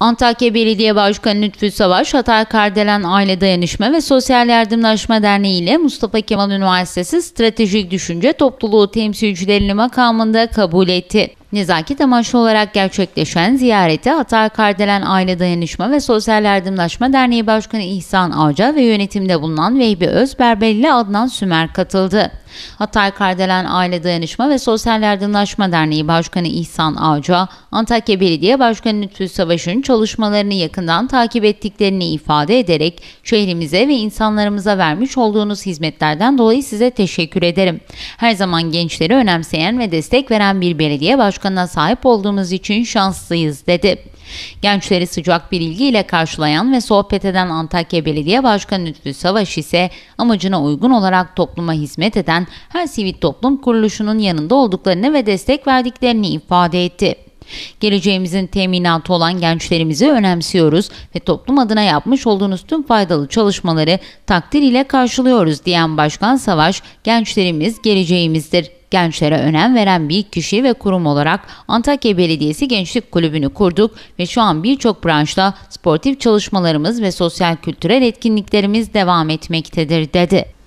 Antakya Belediye Başkanı Lütfü Savaş, Hatay Kardelen Aile Dayanışma ve Sosyal Yardımlaşma Derneği ile Mustafa Kemal Üniversitesi Stratejik Düşünce Topluluğu temsilcilerini makamında kabul etti. Nezaket amaçlı olarak gerçekleşen ziyarete Hatay Kardelen Aile Dayanışma ve Sosyal Yardımlaşma Derneği Başkanı İhsan Avca ve yönetimde bulunan Vehbi Özberbeli ile Adnan Sümer katıldı. Hatay Kardelen Aile Dayanışma ve Sosyal Yardımlaşma Derneği Başkanı İhsan Avca, Antakya Belediye Başkanı Nütfü Savaş'ın çalışmalarını yakından takip ettiklerini ifade ederek şehrimize ve insanlarımıza vermiş olduğunuz hizmetlerden dolayı size teşekkür ederim. Her zaman gençleri önemseyen ve destek veren bir belediye başkanı başkanına sahip olduğumuz için şanslıyız dedi. Gençleri sıcak bir ilgiyle karşılayan ve sohbet eden Antakya Belediye Başkanı Lütfü Savaş ise amacına uygun olarak topluma hizmet eden her sivil toplum kuruluşunun yanında olduklarını ve destek verdiklerini ifade etti. Geleceğimizin teminatı olan gençlerimizi önemsiyoruz ve toplum adına yapmış olduğunuz tüm faydalı çalışmaları takdir ile karşılıyoruz diyen Başkan Savaş, gençlerimiz geleceğimizdir gençlere önem veren bir kişi ve kurum olarak Antakya Belediyesi Gençlik Kulübü'nü kurduk ve şu an birçok branşta sportif çalışmalarımız ve sosyal kültürel etkinliklerimiz devam etmektedir dedi.